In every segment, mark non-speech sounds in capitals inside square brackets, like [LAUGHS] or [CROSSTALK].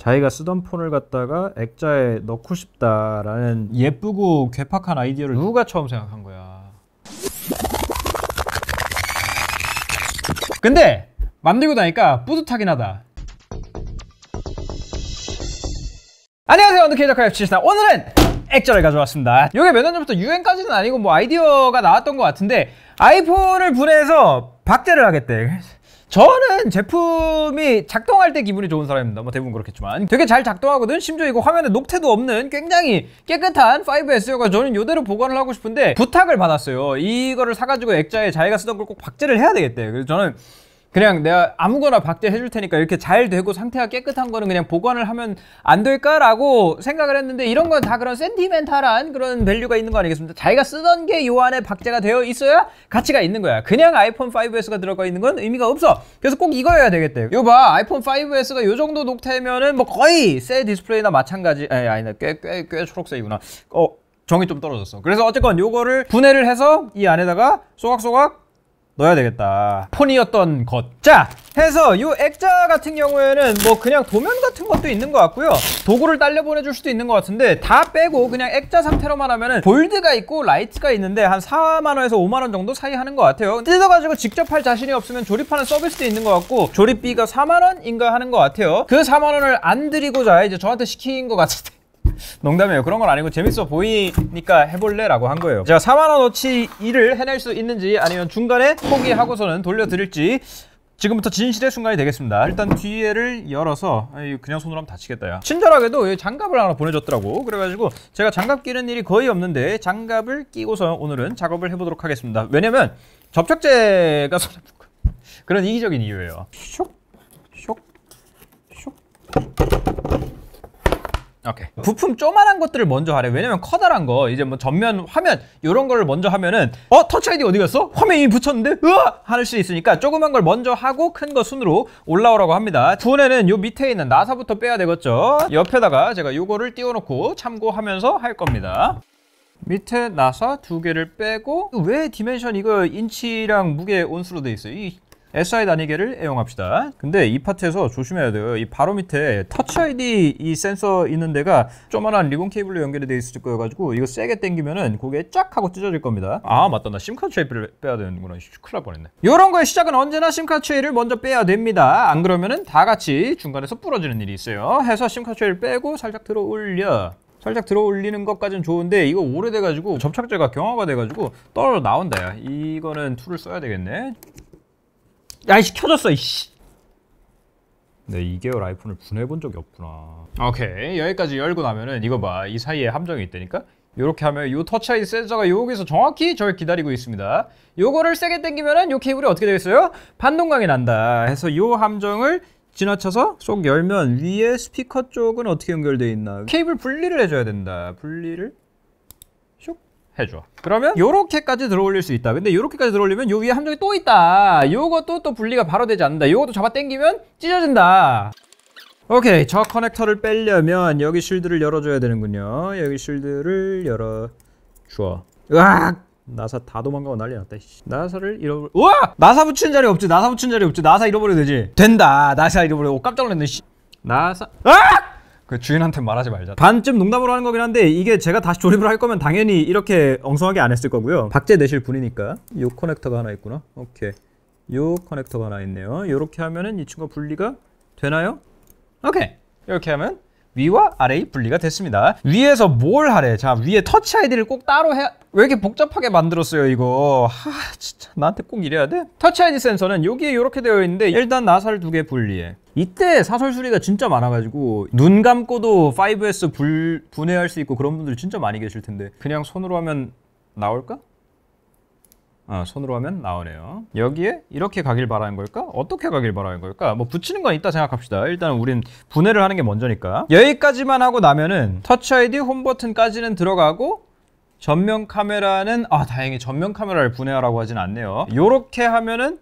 자기가 쓰던 폰을 갖다가 액자에 넣고 싶다라는 예쁘고 괴팍한 아이디어를 누가 처음 생각한 거야. 근데 만들고 나니까 뿌듯하긴 하다. 안녕하세요 언더케이저카이프 치시다 오늘은 액자를 가져왔습니다 이게 몇 년 전부터 유행까지는 아니고 뭐 아이디어가 나왔던 것 같은데 아이폰을 분해해서 박제를 하겠대 저는 제품이 작동할 때 기분이 좋은 사람입니다. 뭐 대부분 그렇겠지만 되게 잘 작동하거든. 심지어 이거 화면에 녹태도 없는 굉장히 깨끗한 5S여가 저는 이대로 보관을 하고 싶은데 부탁을 받았어요. 이거를 사가지고 액자에 자기가 쓰던 걸 꼭 박제를 해야 되겠대. 그래서 저는 그냥 내가 아무거나 박제해 줄 테니까 이렇게 잘 되고 상태가 깨끗한 거는 그냥 보관을 하면 안 될까라고 생각을 했는데 이런 건 다 그런 센티멘탈한 그런 밸류가 있는 거 아니겠습니까? 자기가 쓰던 게 요 안에 박제가 되어 있어야 가치가 있는 거야. 그냥 아이폰 5S가 들어가 있는 건 의미가 없어. 그래서 꼭 이거여야 되겠대. 요 봐. 아이폰 5S가 요 정도 녹태면은 뭐 거의 새 디스플레이나 마찬가지. 아니, 아니, 꽤, 꽤, 꽤 초록색이구나. 어, 정이 좀 떨어졌어. 그래서 어쨌건 요거를 분해를 해서 이 안에다가 소각소각 넣어야 되겠다 폰이었던 것자 해서 이 액자 같은 경우에는 뭐 그냥 도면 같은 것도 있는 것 같고요 도구를 딸려 보내줄 수도 있는 것 같은데 다 빼고 그냥 액자 상태로만 하면은 볼드가 있고 라이트가 있는데 한 4만원에서 5만원 정도 사이 하는 것 같아요 뜯어가지고 직접 할 자신이 없으면 조립하는 서비스도 있는 것 같고 조립비가 4만원인가 하는 것 같아요 그 4만원을 안 드리고자 이제 저한테 시킨 것 같은데 농담이에요. 그런 건 아니고 재밌어 보이니까 해볼래? 라고 한 거예요. 제가 4만원어치 일을 해낼 수 있는지 아니면 중간에 포기하고서는 돌려드릴지 지금부터 진실의 순간이 되겠습니다. 일단 뒤에를 열어서 그냥 손으로 하면 다치겠다 야. 친절하게도 장갑을 하나 보내줬더라고. 그래가지고 제가 장갑 끼는 일이 거의 없는데 장갑을 끼고서 오늘은 작업을 해보도록 하겠습니다. 왜냐면 접착제가 [LAUGHS] 손에 그런 이기적인 이유예요. 쇽, 쇽, 쇽. 오케이. 부품 조만한 것들을 먼저 하래. 왜냐면 커다란 거 이제 뭐 전면 화면 이런 거를 먼저 하면은 어 터치 아이디 어디 갔어? 화면 이미 붙였는데 으아 하할수 있으니까 조그만 걸 먼저 하고 큰 거 순으로 올라오라고 합니다. 분해는 요 밑에 있는 나사부터 빼야 되겠죠. 옆에다가 제가 요거를 띄워놓고 참고하면서 할 겁니다. 밑에 나사 두 개를 빼고 왜 디멘션 이거 인치랑 무게 온수로 돼 있어요? 이 SI 단위계를 애용합시다. 근데 이 파트에서 조심해야 돼요. 이 바로 밑에 터치 ID 이 센서 있는 데가 조만한 그 리본 케이블로 연결이 돼 있을 거여가지고 이거 세게 당기면은 그게 쫙 하고 찢어질 겁니다. 아 맞다 나 심카드 체이를 빼야 되는구나. 큰일 날 뻔했네. 이런 거의 시작은 언제나 심카드 체이를 먼저 빼야 됩니다. 안 그러면은 다 같이 중간에서 부러지는 일이 있어요. 해서 심카드 체이를 빼고 살짝 들어 올려. 살짝 들어 올리는 것까지는 좋은데 이거 오래돼가지고 접착제가 경화가 돼가지고 떨어 져 나온다 야 이거는 툴을 써야 되겠네 야이씨 켜졌어 이씨 네 2개월 아이폰을 분해본 적이 없구나 오케이 여기까지 열고 나면은 이거 봐 이 사이에 함정이 있다니까 이렇게 하면 이 터치 아이 센서가 여기서 정확히 저를 기다리고 있습니다 요거를 세게 당기면은 요 케이블이 어떻게 되겠어요? 반동강이 난다 해서 요 함정을 지나쳐서 쏙 열면 위에 스피커 쪽은 어떻게 연결돼 있나 케이블 분리를 해줘야 된다 분리를 해줘. 그러면 요렇게까지 들어올릴 수 있다. 근데 요렇게까지 들어올리면 요 위에 함정이 또 있다. 요것도 또 분리가 바로 되지 않는다. 요것도 잡아 당기면 찢어진다. 오케이 저 커넥터를 빼려면 여기 실드를 열어줘야 되는군요 여기 실드를 열어주어 으악 나사 다 도망가고 난리 났다 나사를 잃어버려 우와 나사 붙이는 자리 없지 나사 붙이는 자리 없지 나사 잃어버려도 되지 된다 나사 잃어버려 오 깜짝 놀랐네 나사 으악 그 주인한테 말하지 말자. 반쯤 농담으로 하는 거긴 한데 이게 제가 다시 조립을 할 거면 당연히 이렇게 엉성하게 안 했을 거고요. 박제 내실 분이니까 요 커넥터가 하나 있구나. 오케이. 요 커넥터가 하나 있네요. 요렇게 하면은 이 친구가 분리가 되나요? 오케이. 이렇게 하면 위와 아래의 분리가 됐습니다 위에서 뭘 하래 자 위에 터치 아이디를 꼭 따로 해 왜 이렇게 복잡하게 만들었어요 이거 하 진짜 나한테 꼭 이래야 돼? 터치 아이디 센서는 여기에 이렇게 되어 있는데 일단 나사를 두 개 분리해 이때 사설 수리가 진짜 많아가지고 눈 감고도 5S 불, 분해할 수 있고 그런 분들 진짜 많이 계실 텐데 그냥 손으로 하면 나올까? 아, 손으로 하면 나오네요. 여기에 이렇게 가길 바라는 걸까? 어떻게 가길 바라는 걸까? 뭐 붙이는 건 있다 생각합시다. 일단 우린 분해를 하는 게 먼저니까. 여기까지만 하고 나면은 터치 아이디 홈 버튼까지는 들어가고 전면 카메라는 아 다행히 전면 카메라를 분해하라고 하진 않네요. 요렇게 하면은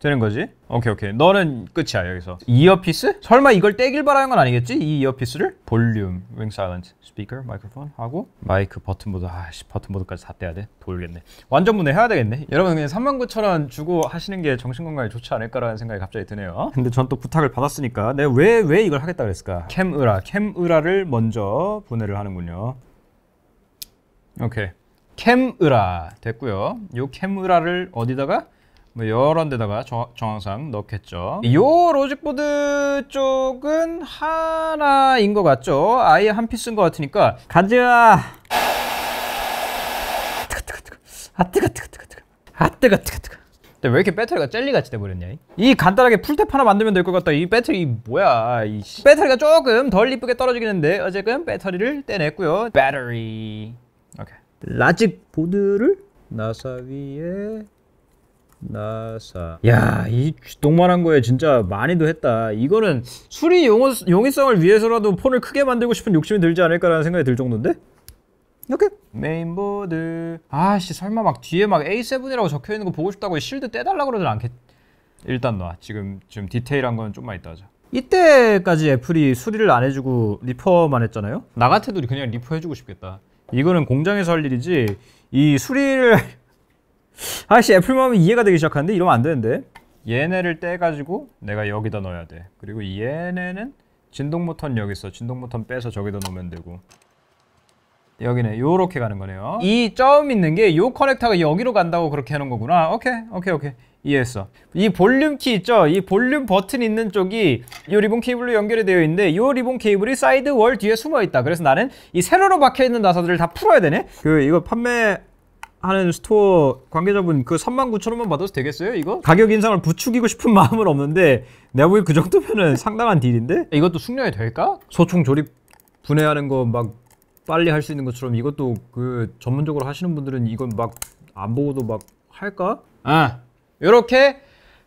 되는 거지? 오케이 오케이 너는 끝이야 여기서 이어피스? 설마 이걸 떼길 바라는 건 아니겠지? 이 이어피스를 볼륨, r 사 n g s i l e 마이크로폰 하고 마이크 버튼 모드 아씨 버튼 모드까지 다 떼야 돼 돌겠네 완전 문해해야 되겠네 여러분 그냥 39,000원 주고 하시는 게 정신건강에 좋지 않을까라는 생각이 갑자기 드네요 근데 전 또 부탁을 받았으니까 내가 네, 왜, 왜 이걸 하겠다 그랬을까 캠으라캠으라를 먼저 분해를 하는군요 오케이 캠으라 됐고요 요캠으라를 어디다가 뭐 네, 이런 데다가 정황상 넣겠죠 이 로직보드 쪽은 하나인 것 같죠 아예 한 피스인 것 같으니까 가자 아 뜨거 뜨거 뜨거 뜨거 아, 뜨거 뜨거 뜨거 근데 왜 이렇게 배터리가 젤리같이 돼버렸냐 이 간단하게 풀탭 하나 만들면 될 것 같다 이 배터리 뭐야 이 배터리가 조금 덜 이쁘게 떨어지긴 는데 어쨌든 배터리를 떼냈고요 배터리 오케이 라직 보드를 나사 위에 나사. 야, 이 똥만한 거에 진짜 많이도 했다. 이거는 수리 용어, 용이성을 위해서라도 폰을 크게 만들고 싶은 욕심이 들지 않을까라는 생각이 들 정도인데? 이렇게 메인보드 아씨 설마 막 뒤에 막 A7이라고 적혀있는 거 보고 싶다고 실드 떼달라 그러진 않겠 일단 놔 지금 지금 디테일한 건 좀만 이따 하자 이때까지 애플이 수리를 안 해주고 리퍼만 했잖아요 나 같아도 그냥 리퍼 해주고 싶겠다 이거는 공장에서 할 일이지 이 수리를 아씨 애플 마음이 이해가 되기 시작하는데 이러면 안 되는데 얘네를 떼가지고 내가 여기다 넣어야 돼 그리고 얘네는 진동 모터는 여기 있어 진동 모터는 빼서 저기다 놓으면 되고 여기네 요렇게 가는 거네요 이 점 있는 게 요 커넥터가 여기로 간다고 그렇게 해놓은 거구나 오케이 오케이 오케이 이해했어 이 볼륨 키 있죠? 이 볼륨 버튼 있는 쪽이 이 리본 케이블로 연결이 되어 있는데 이 리본 케이블이 사이드 월 뒤에 숨어 있다 그래서 나는 이 세로로 박혀있는 나사들을 다 풀어야 되네 그 이거 판매 하는 스토어 관계자분 그 39,000원만 받아도 되겠어요 이거? 가격 인상을 부추기고 싶은 [LAUGHS] 마음은 없는데 내가 보기 그 정도면은 상당한 딜인데? 이것도 숙련이 될까? 소총 조립 분해하는 거 막 빨리 할 수 있는 것처럼 이것도 그 전문적으로 하시는 분들은 이건 막 안 보고도 막 할까? 아 요렇게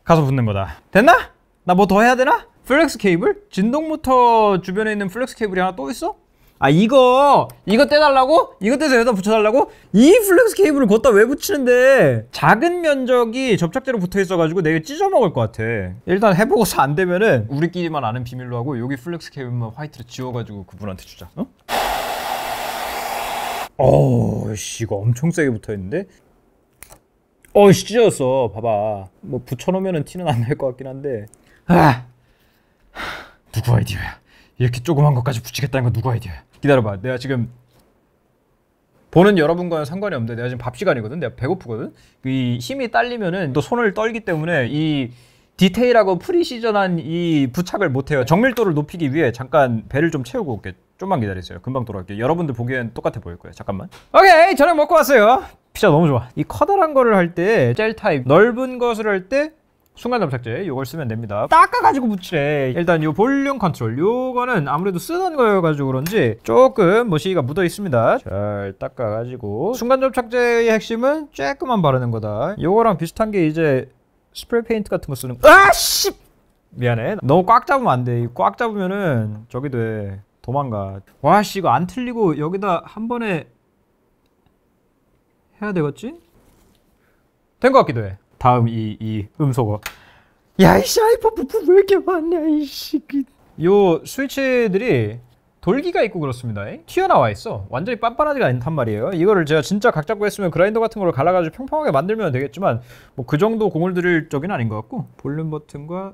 가서 붙는 거다 됐나? 나 뭐 더 해야 되나? 플렉스 케이블? 진동 모터 주변에 있는 플렉스 케이블이 하나 또 있어? 아 이거 이거 떼달라고? 이거 떼서 여기다 붙여달라고? 이 플렉스 케이블을 걷다 왜 붙이는데 작은 면적이 접착제로 붙어있어가지고 내가 찢어먹을 것 같아 일단 해보고서 안 되면은 우리끼리만 아는 비밀로 하고 여기 플렉스 케이블만 화이트로 지워가지고 그분한테 주자 어? 어씨 이거 엄청 세게 붙어있는데? 어씨 찢어졌어 봐봐 뭐 붙여놓으면 티는 안 날 것 같긴 한데 아 누구 아이디어야 이렇게 조그만 것까지 붙이겠다는 건 누구 아이디어야 기다려봐. 내가 지금 보는 여러분과는 상관이 없는데 내가 지금 밥 시간이거든. 내가 배고프거든. 그 이 힘이 딸리면은 또 손을 떨기 때문에 이 디테일하고 프리시전한 이 부착을 못해요. 정밀도를 높이기 위해 잠깐 배를 좀 채우고 올게. 좀만 기다리세요. 금방 돌아올게. 여러분들 보기엔 똑같아 보일 거예요. 잠깐만. 오케이 저녁 먹고 왔어요. 피자 너무 좋아. 이 커다란 거를 할 때 젤 타입, 넓은 것을 할때 순간접착제이걸 쓰면 됩니다 닦아가지고 붙이래 일단 요 볼륨 컨트롤 요거는 아무래도 쓰던 거여가지고 그런지 조금 모시기가 뭐 묻어 있습니다 잘 닦아가지고 순간점 삭제의 핵심은 쬐끄만 바르는 거다 요거랑 비슷한 게 이제 스프레이 페인트 같은 거 쓰는 아씨 미안해 너무 꽉 잡으면 안돼꽉 잡으면은 저기 돼 도망가 와 씨 이거 안 틀리고 여기다 한 번에 해야 되겠지? 된 것 같기도 해 다음 이, 이 음소거. 야, 이씨, 아이폰 부품 왜 이렇게 많냐, 이씨. 요 스위치들이 돌기가 있고 그렇습니다. 튀어나와 있어. 완전히 빤빤하지가 않단 말이에요. 이거를 제가 진짜 각 잡고 했으면 그라인더 같은 걸 갈라가지고 평평하게 만들면 되겠지만 뭐 그 정도 공을 들일 적인 아닌 것 같고 볼륨 버튼과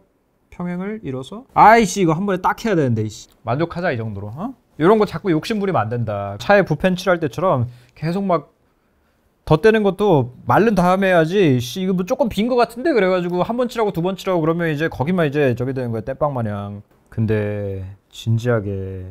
평행을 이뤄서 아이씨 이거 한 번에 딱 해야 되는데 이씨 만족하자 이 정도로 어? 이런 거 자꾸 욕심 부리면 안 된다. 차에 부펜칠할 때처럼 계속 막 덧대는 것도 말른 다음에 해야지 씨 이거 뭐 조금 빈 거 같은데 그래가지고 한 번 치라고 두 번 치라고 그러면 이제 거기만 이제 저기 되는 거야 땜빵 마냥 근데 진지하게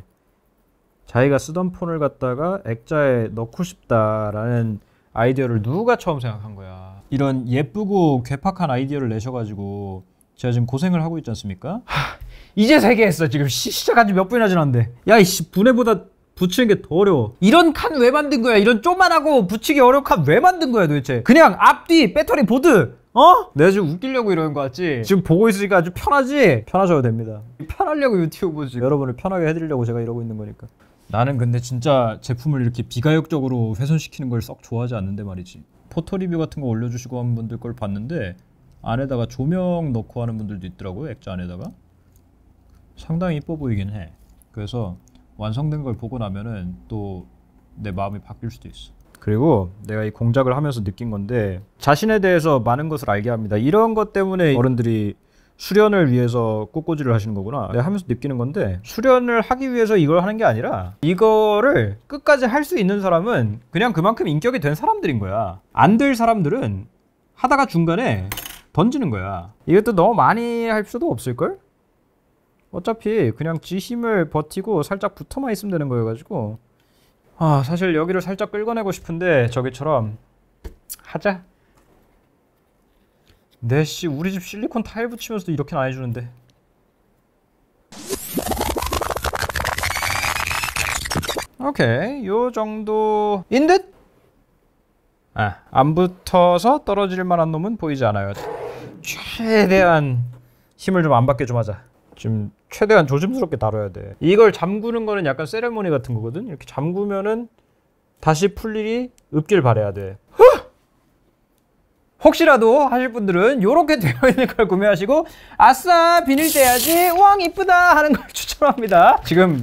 자기가 쓰던 폰을 갖다가 액자에 넣고 싶다라는 아이디어를 누가 처음 생각한 거야 이런 예쁘고 괴팍한 아이디어를 내셔가지고 제가 지금 고생을 하고 있지 않습니까? 하, 이제 세개 했어 지금 시, 시작한 지 몇 분이나 지났는데 야 이씨 분해보다 붙이는 게 더 어려워 이런 칸 왜 만든 거야 이런 쪼만하고 붙이기 어려운 칸 왜 만든 거야 도대체 그냥 앞뒤 배터리 보드 어? 내가 지금 웃기려고 이러는 거 같지? 지금 보고 있으니까 아주 편하지? 편하셔도 됩니다 편하려고 유튜브지 여러분을 편하게 해드리려고 제가 이러고 있는 거니까 나는 근데 진짜 제품을 이렇게 비가역적으로 훼손시키는 걸 썩 좋아하지 않는데 말이지 포토 리뷰 같은 거 올려주시고 한 분들 걸 봤는데 안에다가 조명 넣고 하는 분들도 있더라고요 액자 안에다가 상당히 이뻐 보이긴 해 그래서 완성된 걸 보고 나면은 또 내 마음이 바뀔 수도 있어. 그리고 내가 이 공작을 하면서 느낀 건데 자신에 대해서 많은 것을 알게 합니다. 이런 것 때문에 어른들이 수련을 위해서 꽃꽂이를 하시는 거구나. 내가 하면서 느끼는 건데 수련을 하기 위해서 이걸 하는 게 아니라 이거를 끝까지 할 수 있는 사람은 그냥 그만큼 인격이 된 사람들인 거야. 안 될 사람들은 하다가 중간에 던지는 거야. 이것도 너무 많이 할수도 없을걸? 어차피 그냥 지힘을 버티고 살짝 붙어만 있으면 되는 거여가지고 아 사실 여기를 살짝 끌어내고 싶은데 저기처럼 하자 내씨 네, 우리 집 실리콘 타일 붙이면서도 이렇게는 안 해주는데 오케이 요 정도인 듯? 아, 안 붙어서 떨어질 만한 놈은 보이지 않아요 최대한 힘을 좀 안 받게 좀 하자 좀 최대한 조심스럽게 다뤄야 돼. 이걸 잠그는 거는 약간 세레모니 같은 거거든. 이렇게 잠그면은 다시 풀 일이 없길 바래야 돼. 혹시라도 하실 분들은 요렇게 [LAUGHS] 되어 있는 걸 구매하시고 아싸 비닐 떼야지 왕 이쁘다 하는 걸 추천합니다. 지금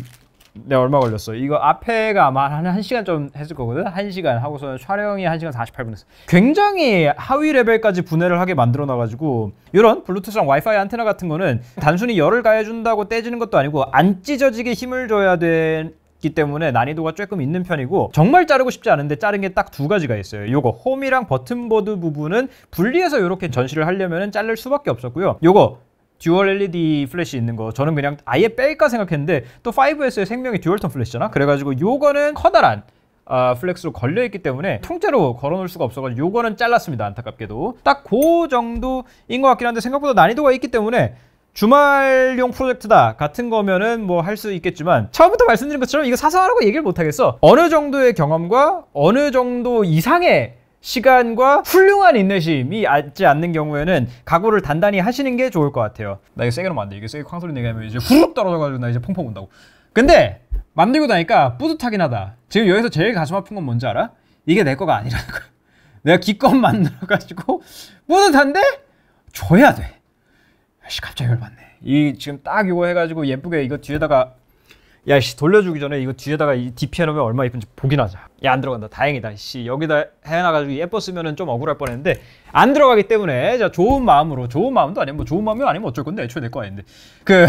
내가 네, 얼마 걸렸어? 이거 앞에가 아마 한 1시간 좀 했을 거거든? 1시간 하고서는 촬영이 1시간 48분 했어. 굉장히 하위 레벨까지 분해를 하게 만들어 놔가지고 이런 블루투스랑 와이파이 안테나 같은 거는 단순히 열을 가해준다고 떼지는 것도 아니고 안 찢어지게 힘을 줘야 된기 때문에 난이도가 조금 있는 편이고 정말 자르고 싶지 않은데 자른 게 딱 두 가지가 있어요 요거 홈이랑 버튼보드 부분은 분리해서 이렇게 전시를 하려면 자를 수밖에 없었고요 요거 듀얼 LED 플래시 있는 거 저는 그냥 아예 뺄까 생각했는데 또 5S의 생명이 듀얼톤 플래시잖아 그래가지고 요거는 커다란 아, 플렉스로 걸려있기 때문에 통째로 걸어놓을 수가 없어가지고 요거는 잘랐습니다 안타깝게도 딱 그 정도인 것 같긴 한데 생각보다 난이도가 있기 때문에 주말용 프로젝트다 같은 거면은 뭐 할 수 있겠지만 처음부터 말씀드린 것처럼 이거 사서 하라고 얘기를 못하겠어 어느 정도의 경험과 어느 정도 이상의 시간과 훌륭한 인내심이 앉지 않는 경우에는 각오를 단단히 하시는 게 좋을 것 같아요. 나 이거 세게 하면 안 돼. 이게 세게 쾅 소리 내게 하면 이제 후룩 떨어져가지고 나 이제 펑펑 온다고. 근데 만들고 나니까 뿌듯하긴 하다. 지금 여기서 제일 가슴 아픈 건 뭔지 알아? 이게 내 거가 아니라는 거야. [LAUGHS] 내가 기껏 만들어가지고 뿌듯한데 줘야 돼. 씨 갑자기 열받네. 이 지금 딱 이거 해가지고 예쁘게 이거 뒤에다가 야씨 돌려주기 전에 이거 뒤에다가 이 DP 해놓으면 얼마 이쁜지 보긴 하자 야 안 들어간다 다행이다 씨 여기다 해놔가지고 예뻐쓰면좀 억울할 뻔했는데 안 들어가기 때문에 자 좋은 마음으로 좋은 마음도 아니면 뭐 좋은 마음이 아니면 어쩔 건데 애초에 내 거 아닌데 그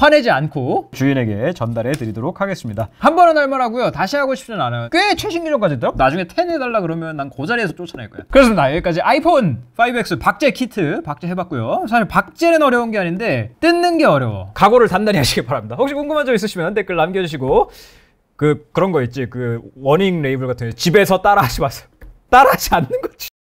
화내지 않고 주인에게 전달해 드리도록 하겠습니다 한 번은 할만하고요 다시 하고 싶진 않아요 꽤 최신 기종까지 있 나중에 10 해달라 그러면 난 그 자리에서 쫓아낼 거야 그렇습니다 여기까지 아이폰 5X 박제 키트 박제 해봤고요 사실 박제는 어려운 게 아닌데 뜯는 게 어려워 각오를 단단히 하시길 바랍니다 혹시 궁금한 점 있으시면 댓글 남겨주시고 그 그런 거 있지 그 워닝 레이블 같은 거 집에서 따라 하지 마세요 따라 하지 않는 거지